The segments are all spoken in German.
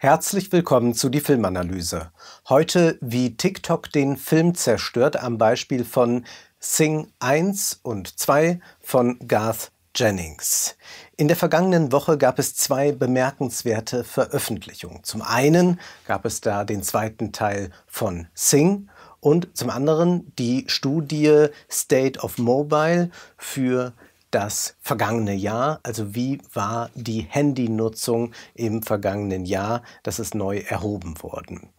Herzlich willkommen zu die Filmanalyse. Heute, wie TikTok den Film zerstört, am Beispiel von Sing 1 und 2 von Garth Jennings. In der vergangenen Woche gab es zwei bemerkenswerte Veröffentlichungen. Zum einen gab es da den zweiten Teil von Sing und zum anderen die Studie State of Mobile für das vergangene Jahr, also wie war die Handynutzung im vergangenen Jahr, das ist neu erhoben worden.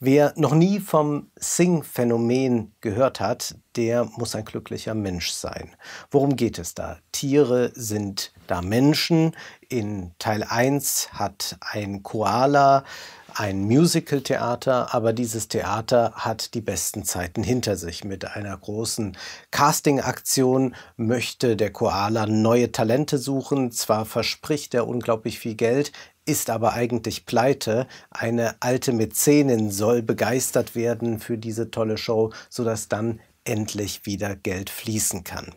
Wer noch nie vom Sing-Phänomen gehört hat, der muss ein glücklicher Mensch sein. Worum geht es da? Tiere sind da Menschen. In Teil 1 hat ein Koala ein Musical-Theater, aber dieses Theater hat die besten Zeiten hinter sich. Mit einer großen Casting-Aktion möchte der Koala neue Talente suchen. Zwar verspricht er unglaublich viel Geld, ist aber eigentlich pleite. Eine alte Mäzenin soll begeistert werden für diese tolle Show, sodass dann endlich wieder Geld fließen kann.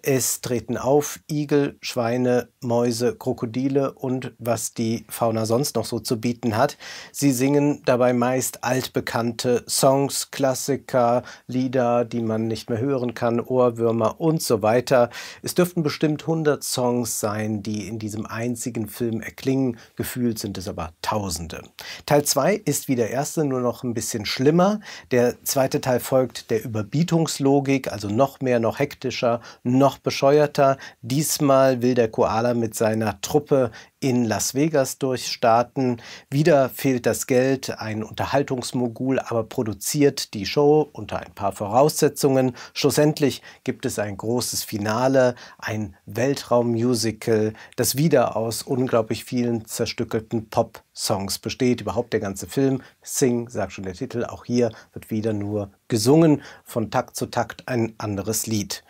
Es treten auf Igel, Schweine, Mäuse, Krokodile und was die Fauna sonst noch so zu bieten hat. Sie singen dabei meist altbekannte Songs, Klassiker, Lieder, die man nicht mehr hören kann, Ohrwürmer und so weiter. Es dürften bestimmt 100 Songs sein, die in diesem einzigen Film erklingen. Gefühlt sind es aber Tausende. Teil 2 ist wie der erste nur noch ein bisschen schlimmer. Der zweite Teil folgt der Überbietung Ordnungslogik, also noch mehr, noch hektischer, noch bescheuerter. Diesmal will der Koala mit seiner Truppe in Las Vegas durchstarten. Wieder fehlt das Geld, ein Unterhaltungsmogul aber produziert die Show unter ein paar Voraussetzungen. Schlussendlich gibt es ein großes Finale, ein Weltraummusical, das wieder aus unglaublich vielen zerstückelten Pop-Songs besteht. Überhaupt der ganze Film, Sing, sagt schon der Titel, auch hier wird wieder nur gesungen, von Takt zu Takt ein anderes Lied.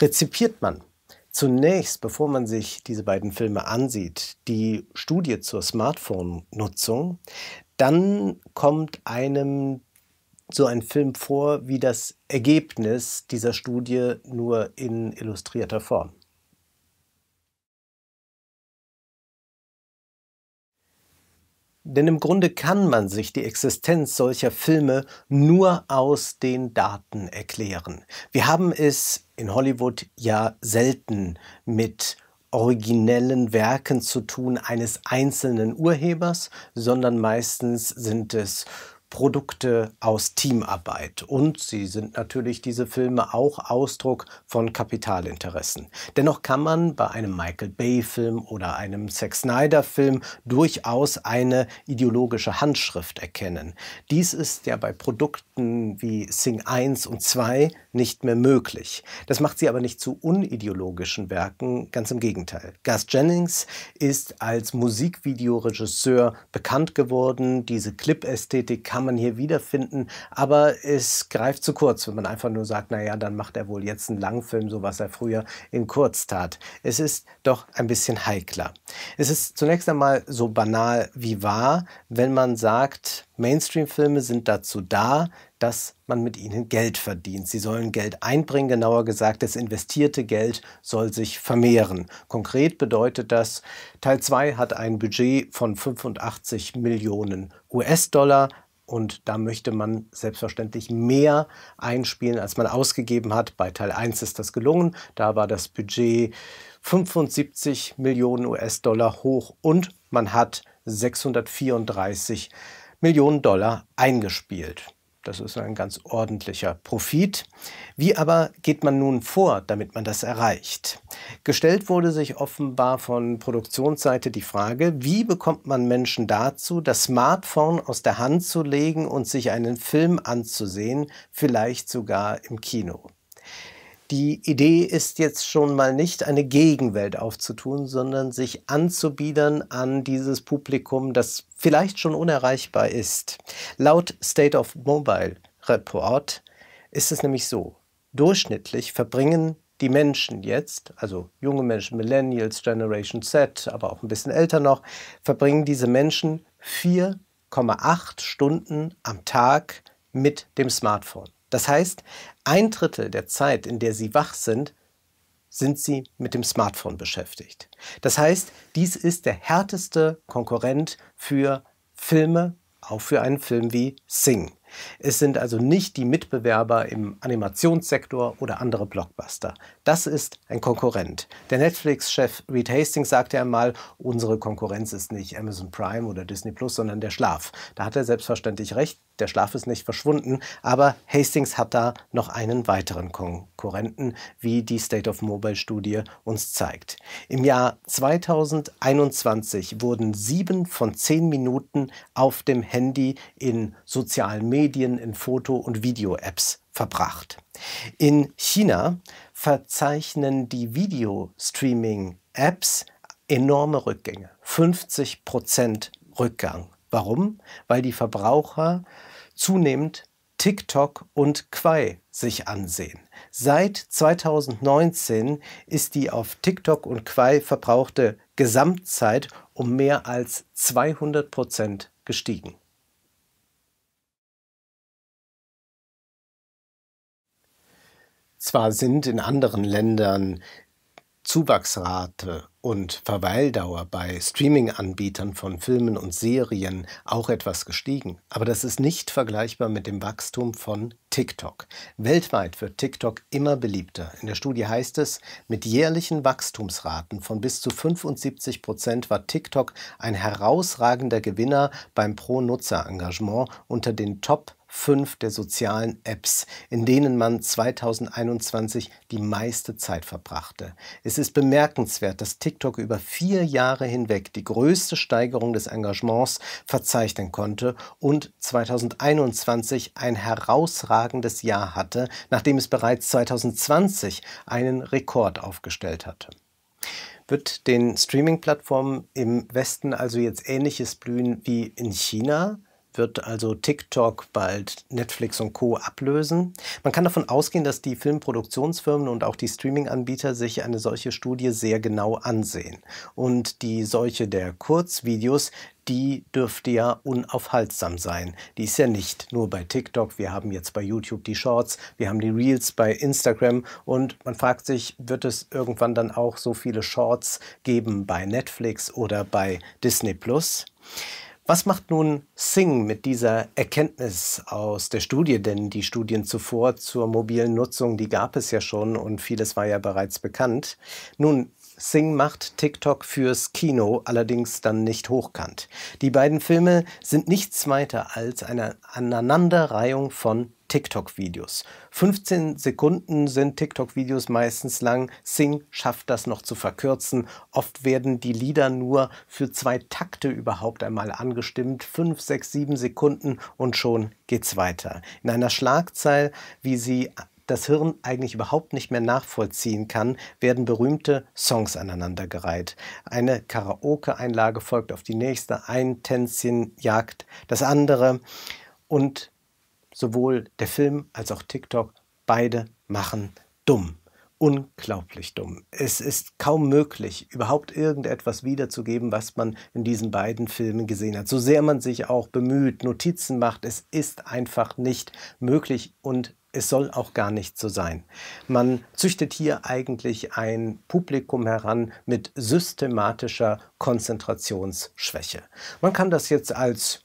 Rezipiert man zunächst, bevor man sich diese beiden Filme ansieht, die Studie zur Smartphone-Nutzung, dann kommt einem so ein Film vor wie das Ergebnis dieser Studie nur in illustrierter Form. Denn im Grunde kann man sich die Existenz solcher Filme nur aus den Daten erklären. Wir haben es in Hollywood ja selten mit originellen Werken zu tun eines einzelnen Urhebers, sondern meistens sind es Produkte aus Teamarbeit und sie sind natürlich diese Filme auch Ausdruck von Kapitalinteressen. Dennoch kann man bei einem Michael Bay-Film oder einem Zack Snyder-Film durchaus eine ideologische Handschrift erkennen. Dies ist ja bei Produkten wie Sing 1 und 2 nicht mehr möglich. Das macht sie aber nicht zu unideologischen Werken, ganz im Gegenteil. Gus Jennings ist als Musikvideoregisseur bekannt geworden, diese Clip-Ästhetik kann man hier wiederfinden. Aber es greift zu kurz, wenn man einfach nur sagt, naja, dann macht er wohl jetzt einen Langfilm, so was er früher in Kurz tat. Es ist doch ein bisschen heikler. Es ist zunächst einmal so banal wie wahr, wenn man sagt, Mainstream-Filme sind dazu da, dass man mit ihnen Geld verdient. Sie sollen Geld einbringen, genauer gesagt, das investierte Geld soll sich vermehren. Konkret bedeutet das, Teil 2 hat ein Budget von 85 Millionen US-Dollar, und da möchte man selbstverständlich mehr einspielen, als man ausgegeben hat. Bei Teil 1 ist das gelungen. Da war das Budget 75 Millionen US-Dollar hoch und man hat 634 Millionen Dollar eingespielt. Das ist ein ganz ordentlicher Profit. Wie aber geht man nun vor, damit man das erreicht? Gestellt wurde sich offenbar von Produktionsseite die Frage, wie bekommt man Menschen dazu, das Smartphone aus der Hand zu legen und sich einen Film anzusehen, vielleicht sogar im Kino. Die Idee ist jetzt schon mal nicht, eine Gegenwelt aufzutun, sondern sich anzubiedern an dieses Publikum, das vielleicht schon unerreichbar ist. Laut State of Mobile Report ist es nämlich so, durchschnittlich verbringen die Menschen jetzt, also junge Menschen, Millennials, Generation Z, aber auch ein bisschen älter noch, verbringen diese Menschen 4,8 Stunden am Tag mit dem Smartphone. Das heißt, ein Drittel der Zeit, in der sie wach sind, sind sie mit dem Smartphone beschäftigt. Das heißt, dies ist der härteste Konkurrent für Filme, auch für einen Film wie Sing. Es sind also nicht die Mitbewerber im Animationssektor oder andere Blockbuster. Das ist ein Konkurrent. Der Netflix-Chef Reed Hastings sagte einmal, unsere Konkurrenz ist nicht Amazon Prime oder Disney Plus, sondern der Schlaf. Da hat er selbstverständlich recht der Schlaf ist nicht verschwunden, aber Hastings hat da noch einen weiteren Konkurrenten, wie die State of Mobile Studie uns zeigt. Im Jahr 2021 wurden sieben von zehn Minuten auf dem Handy in sozialen Medien, in Foto- und Video-Apps verbracht. In China verzeichnen die Video-Streaming-Apps enorme Rückgänge, 50 Prozent Rückgang. Warum? Weil die Verbraucher zunehmend TikTok und Quai sich ansehen. Seit 2019 ist die auf TikTok und Quai verbrauchte Gesamtzeit um mehr als 200 Prozent gestiegen. Zwar sind in anderen Ländern Zuwachsrate und Verweildauer bei Streaming-Anbietern von Filmen und Serien auch etwas gestiegen. Aber das ist nicht vergleichbar mit dem Wachstum von TikTok. Weltweit wird TikTok immer beliebter. In der Studie heißt es, mit jährlichen Wachstumsraten von bis zu 75 Prozent war TikTok ein herausragender Gewinner beim Pro-Nutzer-Engagement unter den Top fünf der sozialen Apps, in denen man 2021 die meiste Zeit verbrachte. Es ist bemerkenswert, dass TikTok über vier Jahre hinweg die größte Steigerung des Engagements verzeichnen konnte und 2021 ein herausragendes Jahr hatte, nachdem es bereits 2020 einen Rekord aufgestellt hatte. Wird den Streaming-Plattformen im Westen also jetzt Ähnliches blühen wie in China? wird also TikTok bald Netflix und Co ablösen. Man kann davon ausgehen, dass die Filmproduktionsfirmen und auch die Streaming-Anbieter sich eine solche Studie sehr genau ansehen. Und die Seuche der Kurzvideos, die dürfte ja unaufhaltsam sein. Die ist ja nicht nur bei TikTok, wir haben jetzt bei YouTube die Shorts, wir haben die Reels bei Instagram und man fragt sich, wird es irgendwann dann auch so viele Shorts geben bei Netflix oder bei Disney Plus? Was macht nun Singh mit dieser Erkenntnis aus der Studie? Denn die Studien zuvor zur mobilen Nutzung, die gab es ja schon und vieles war ja bereits bekannt. Nun, Sing macht TikTok fürs Kino, allerdings dann nicht hochkant. Die beiden Filme sind nichts weiter als eine Aneinanderreihung von TikTok-Videos. 15 Sekunden sind TikTok-Videos meistens lang. Sing schafft das noch zu verkürzen. Oft werden die Lieder nur für zwei Takte überhaupt einmal angestimmt. 5, 6, 7 Sekunden und schon geht's weiter. In einer Schlagzeile, wie sie das Hirn eigentlich überhaupt nicht mehr nachvollziehen kann, werden berühmte Songs aneinandergereiht. Eine Karaoke-Einlage folgt auf die nächste, ein Tänzchen jagt das andere und sowohl der Film als auch TikTok, beide machen dumm unglaublich dumm. Es ist kaum möglich, überhaupt irgendetwas wiederzugeben, was man in diesen beiden Filmen gesehen hat. So sehr man sich auch bemüht, Notizen macht, es ist einfach nicht möglich und es soll auch gar nicht so sein. Man züchtet hier eigentlich ein Publikum heran mit systematischer Konzentrationsschwäche. Man kann das jetzt als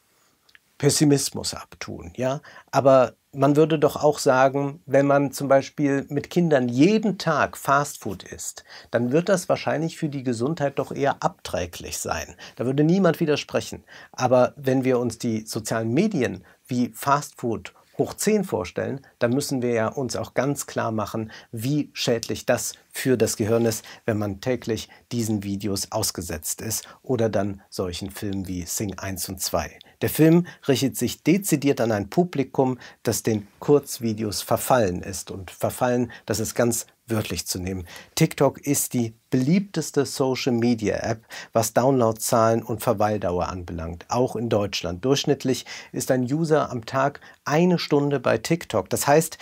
Pessimismus abtun, ja, aber man würde doch auch sagen, wenn man zum Beispiel mit Kindern jeden Tag Fastfood isst, dann wird das wahrscheinlich für die Gesundheit doch eher abträglich sein. Da würde niemand widersprechen. Aber wenn wir uns die sozialen Medien wie Fastfood hoch 10 vorstellen, dann müssen wir ja uns auch ganz klar machen, wie schädlich das für das Gehirn ist, wenn man täglich diesen Videos ausgesetzt ist oder dann solchen Filmen wie Sing 1 und 2. Der Film richtet sich dezidiert an ein Publikum, das den Kurzvideos verfallen ist. Und verfallen, das ist ganz wörtlich zu nehmen. TikTok ist die beliebteste Social Media App, was Downloadzahlen und Verweildauer anbelangt, auch in Deutschland. Durchschnittlich ist ein User am Tag eine Stunde bei TikTok. Das heißt,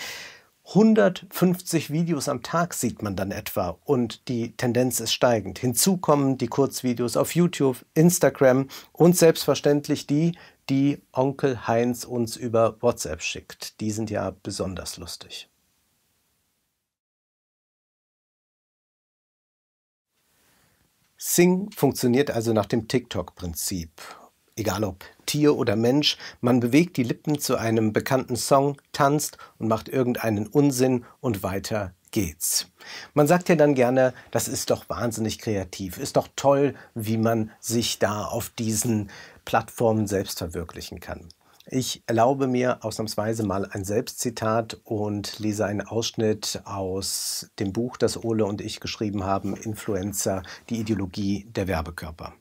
150 Videos am Tag sieht man dann etwa und die Tendenz ist steigend. Hinzu kommen die Kurzvideos auf YouTube, Instagram und selbstverständlich die, die Onkel Heinz uns über WhatsApp schickt. Die sind ja besonders lustig. Sing funktioniert also nach dem TikTok-Prinzip egal ob Tier oder Mensch, man bewegt die Lippen zu einem bekannten Song, tanzt und macht irgendeinen Unsinn und weiter geht's. Man sagt ja dann gerne, das ist doch wahnsinnig kreativ, ist doch toll, wie man sich da auf diesen Plattformen selbst verwirklichen kann. Ich erlaube mir ausnahmsweise mal ein Selbstzitat und lese einen Ausschnitt aus dem Buch, das Ole und ich geschrieben haben, Influencer, die Ideologie der Werbekörper.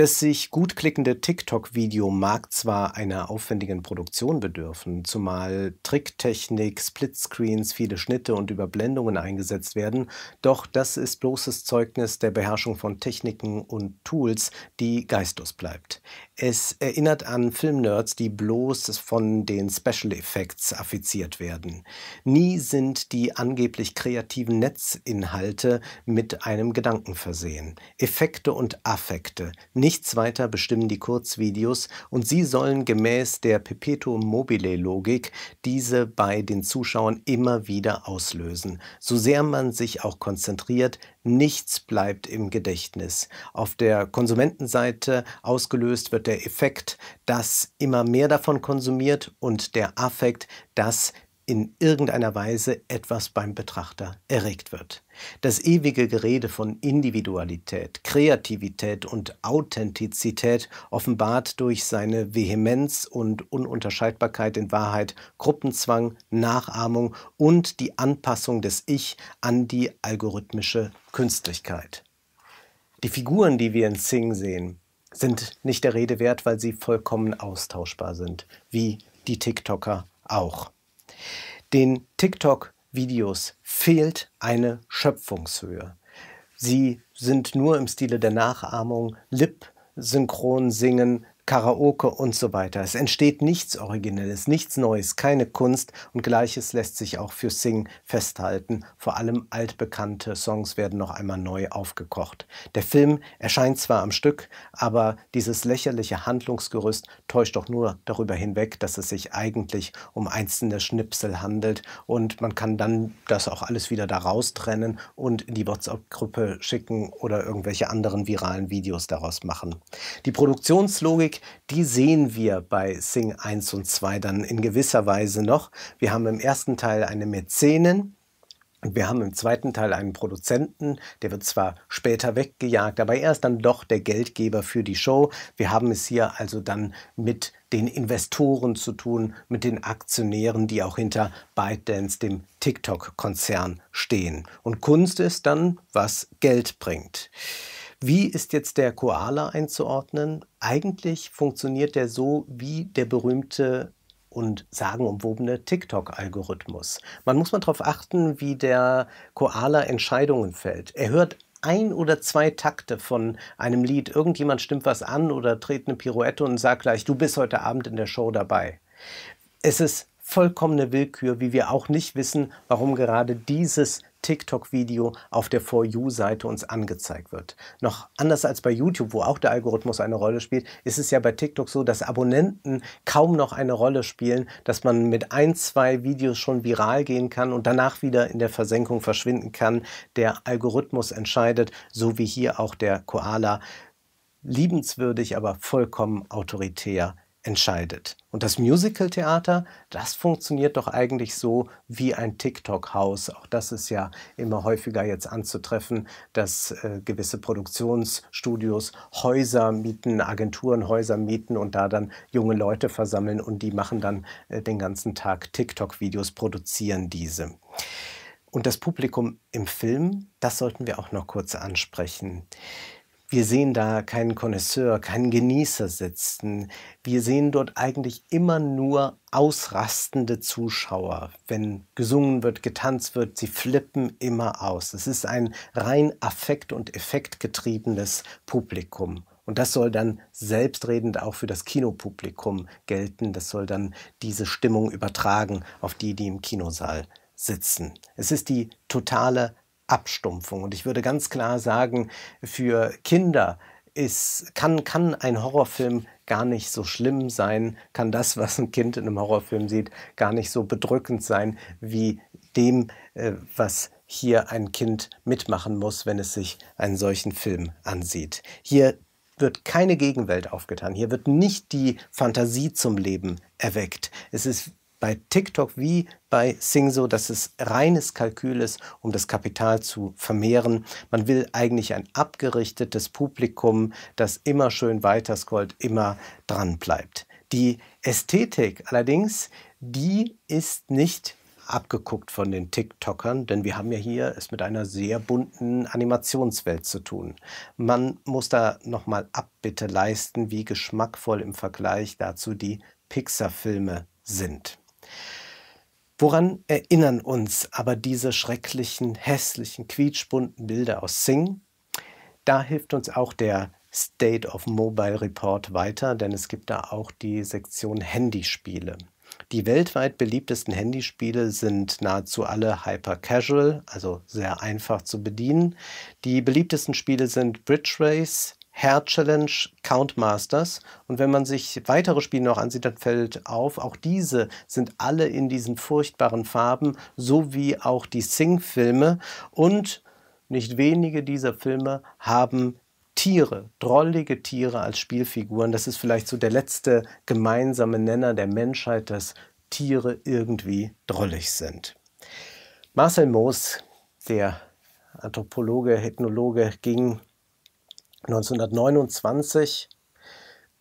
Das sich gut klickende TikTok-Video mag zwar einer aufwendigen Produktion bedürfen, zumal Tricktechnik, Splitscreens, viele Schnitte und Überblendungen eingesetzt werden, doch das ist bloßes Zeugnis der Beherrschung von Techniken und Tools, die geistlos bleibt. Es erinnert an Filmnerds, die bloß von den Special Effects affiziert werden. Nie sind die angeblich kreativen Netzinhalte mit einem Gedanken versehen. Effekte und Affekte, nichts weiter bestimmen die Kurzvideos und sie sollen gemäß der Perpetuum mobile Logik diese bei den Zuschauern immer wieder auslösen. So sehr man sich auch konzentriert, nichts bleibt im Gedächtnis. Auf der Konsumentenseite ausgelöst wird der der Effekt, dass immer mehr davon konsumiert und der Affekt, dass in irgendeiner Weise etwas beim Betrachter erregt wird. Das ewige Gerede von Individualität, Kreativität und Authentizität offenbart durch seine Vehemenz und Ununterscheidbarkeit in Wahrheit Gruppenzwang, Nachahmung und die Anpassung des Ich an die algorithmische Künstlichkeit. Die Figuren, die wir in Sing sehen, sind nicht der Rede wert, weil sie vollkommen austauschbar sind, wie die TikToker auch. Den TikTok-Videos fehlt eine Schöpfungshöhe. Sie sind nur im Stile der Nachahmung, lip synchron singen, Karaoke und so weiter. Es entsteht nichts Originelles, nichts Neues, keine Kunst und gleiches lässt sich auch für Sing festhalten. Vor allem altbekannte Songs werden noch einmal neu aufgekocht. Der Film erscheint zwar am Stück, aber dieses lächerliche Handlungsgerüst täuscht doch nur darüber hinweg, dass es sich eigentlich um einzelne Schnipsel handelt und man kann dann das auch alles wieder daraus trennen und in die WhatsApp-Gruppe schicken oder irgendwelche anderen viralen Videos daraus machen. Die Produktionslogik die sehen wir bei Sing 1 und 2 dann in gewisser Weise noch. Wir haben im ersten Teil eine Mäzenin, wir haben im zweiten Teil einen Produzenten, der wird zwar später weggejagt, aber er ist dann doch der Geldgeber für die Show. Wir haben es hier also dann mit den Investoren zu tun, mit den Aktionären, die auch hinter ByteDance, dem TikTok-Konzern, stehen. Und Kunst ist dann, was Geld bringt. Wie ist jetzt der Koala einzuordnen? Eigentlich funktioniert er so wie der berühmte und sagenumwobene TikTok-Algorithmus. Man muss mal darauf achten, wie der Koala Entscheidungen fällt. Er hört ein oder zwei Takte von einem Lied. Irgendjemand stimmt was an oder dreht eine Pirouette und sagt gleich, du bist heute Abend in der Show dabei. Es ist vollkommene Willkür, wie wir auch nicht wissen, warum gerade dieses TikTok-Video auf der For You-Seite uns angezeigt wird. Noch anders als bei YouTube, wo auch der Algorithmus eine Rolle spielt, ist es ja bei TikTok so, dass Abonnenten kaum noch eine Rolle spielen, dass man mit ein, zwei Videos schon viral gehen kann und danach wieder in der Versenkung verschwinden kann. Der Algorithmus entscheidet, so wie hier auch der Koala, liebenswürdig, aber vollkommen autoritär entscheidet. Und das Musical-Theater, das funktioniert doch eigentlich so wie ein TikTok-Haus. Auch das ist ja immer häufiger jetzt anzutreffen, dass äh, gewisse Produktionsstudios Häuser mieten, Agenturen Häuser mieten und da dann junge Leute versammeln und die machen dann äh, den ganzen Tag TikTok-Videos, produzieren diese. Und das Publikum im Film, das sollten wir auch noch kurz ansprechen. Wir sehen da keinen Connoisseur, keinen Genießer sitzen. Wir sehen dort eigentlich immer nur ausrastende Zuschauer. Wenn gesungen wird, getanzt wird, sie flippen immer aus. Es ist ein rein affekt- und effektgetriebenes Publikum. Und das soll dann selbstredend auch für das Kinopublikum gelten. Das soll dann diese Stimmung übertragen auf die, die im Kinosaal sitzen. Es ist die totale Abstumpfung. Und ich würde ganz klar sagen, für Kinder ist, kann, kann ein Horrorfilm gar nicht so schlimm sein, kann das, was ein Kind in einem Horrorfilm sieht, gar nicht so bedrückend sein wie dem, äh, was hier ein Kind mitmachen muss, wenn es sich einen solchen Film ansieht. Hier wird keine Gegenwelt aufgetan. Hier wird nicht die Fantasie zum Leben erweckt. Es ist bei TikTok wie bei Singso, dass es reines Kalkül ist, um das Kapital zu vermehren. Man will eigentlich ein abgerichtetes Publikum, das immer schön weiterscrollt, immer dran bleibt. Die Ästhetik allerdings, die ist nicht abgeguckt von den TikTokern, denn wir haben ja hier es mit einer sehr bunten Animationswelt zu tun. Man muss da nochmal Abbitte leisten, wie geschmackvoll im Vergleich dazu die Pixar-Filme sind. Woran erinnern uns aber diese schrecklichen, hässlichen, quietschbunten Bilder aus Sing? Da hilft uns auch der State of Mobile Report weiter, denn es gibt da auch die Sektion Handyspiele. Die weltweit beliebtesten Handyspiele sind nahezu alle hyper casual, also sehr einfach zu bedienen. Die beliebtesten Spiele sind Bridge Race, Hair Challenge Countmasters. Und wenn man sich weitere Spiele noch ansieht, dann fällt auf, auch diese sind alle in diesen furchtbaren Farben, sowie auch die Sing-Filme. Und nicht wenige dieser Filme haben Tiere, drollige Tiere als Spielfiguren. Das ist vielleicht so der letzte gemeinsame Nenner der Menschheit, dass Tiere irgendwie drollig sind. Marcel Moos, der Anthropologe, Ethnologe, ging 1929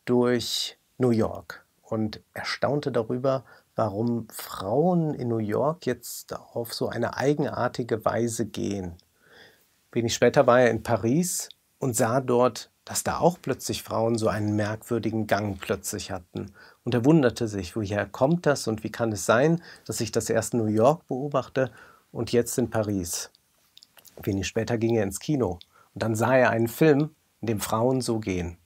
durch New York und erstaunte darüber, warum Frauen in New York jetzt auf so eine eigenartige Weise gehen. Wenig später war er in Paris und sah dort, dass da auch plötzlich Frauen so einen merkwürdigen Gang plötzlich hatten. Und er wunderte sich, woher kommt das und wie kann es sein, dass ich das erst in New York beobachte und jetzt in Paris. Wenig später ging er ins Kino und dann sah er einen Film, in dem Frauen so gehen.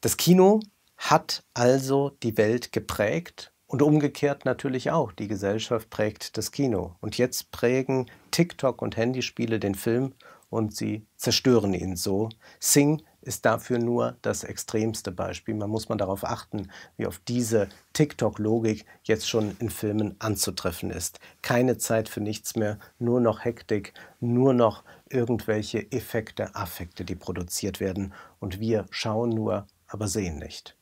Das Kino hat also die Welt geprägt und umgekehrt natürlich auch. Die Gesellschaft prägt das Kino. Und jetzt prägen TikTok und Handyspiele den Film und sie zerstören ihn so. Sing ist dafür nur das extremste Beispiel. Man muss man darauf achten, wie auf diese TikTok-Logik jetzt schon in Filmen anzutreffen ist. Keine Zeit für nichts mehr, nur noch Hektik, nur noch irgendwelche Effekte, Affekte, die produziert werden und wir schauen nur, aber sehen nicht.